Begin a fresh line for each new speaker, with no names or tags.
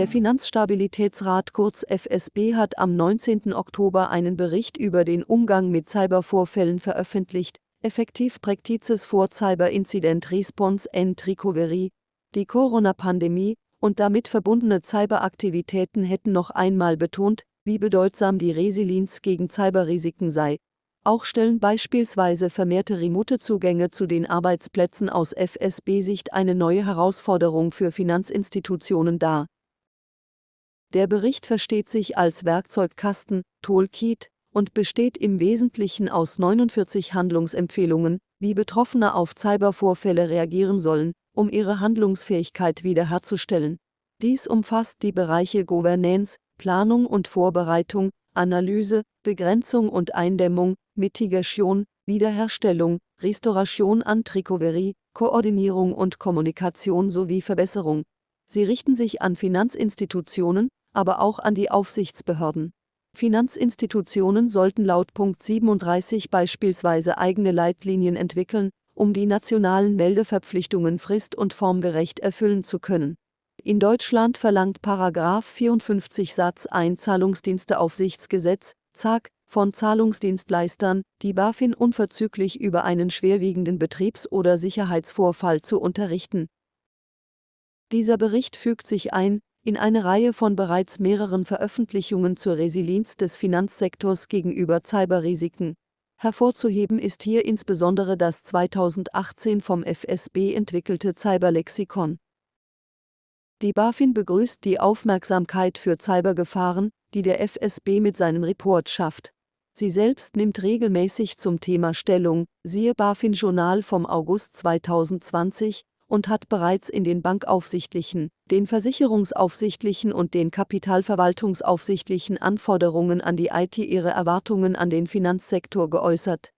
Der Finanzstabilitätsrat kurz FSB hat am 19. Oktober einen Bericht über den Umgang mit Cybervorfällen veröffentlicht, Effektiv Practices vor Cyber Incident Response and Recovery. Die Corona-Pandemie und damit verbundene Cyberaktivitäten hätten noch einmal betont, wie bedeutsam die Resilienz gegen Cyberrisiken sei. Auch stellen beispielsweise vermehrte Remote-Zugänge zu den Arbeitsplätzen aus FSB-Sicht eine neue Herausforderung für Finanzinstitutionen dar. Der Bericht versteht sich als Werkzeugkasten, Toolkit, und besteht im Wesentlichen aus 49 Handlungsempfehlungen, wie Betroffene auf Cybervorfälle reagieren sollen, um ihre Handlungsfähigkeit wiederherzustellen. Dies umfasst die Bereiche Governance, Planung und Vorbereitung, Analyse, Begrenzung und Eindämmung, Mitigation, Wiederherstellung, Restauration an Recovery, Koordinierung und Kommunikation sowie Verbesserung. Sie richten sich an Finanzinstitutionen, aber auch an die Aufsichtsbehörden. Finanzinstitutionen sollten laut Punkt 37 beispielsweise eigene Leitlinien entwickeln, um die nationalen Meldeverpflichtungen frist- und formgerecht erfüllen zu können. In Deutschland verlangt Paragraf 54 Satz 1 Zahlungsdiensteaufsichtsgesetz, ZAG, von Zahlungsdienstleistern, die BaFin unverzüglich über einen schwerwiegenden Betriebs- oder Sicherheitsvorfall zu unterrichten. Dieser Bericht fügt sich ein in eine Reihe von bereits mehreren Veröffentlichungen zur Resilienz des Finanzsektors gegenüber Cyberrisiken. Hervorzuheben ist hier insbesondere das 2018 vom FSB entwickelte Cyberlexikon. Die BaFin begrüßt die Aufmerksamkeit für Cybergefahren, die der FSB mit seinem Report schafft. Sie selbst nimmt regelmäßig zum Thema Stellung, siehe BaFin-Journal vom August 2020, und hat bereits in den bankaufsichtlichen, den versicherungsaufsichtlichen und den kapitalverwaltungsaufsichtlichen Anforderungen an die IT ihre Erwartungen an den Finanzsektor geäußert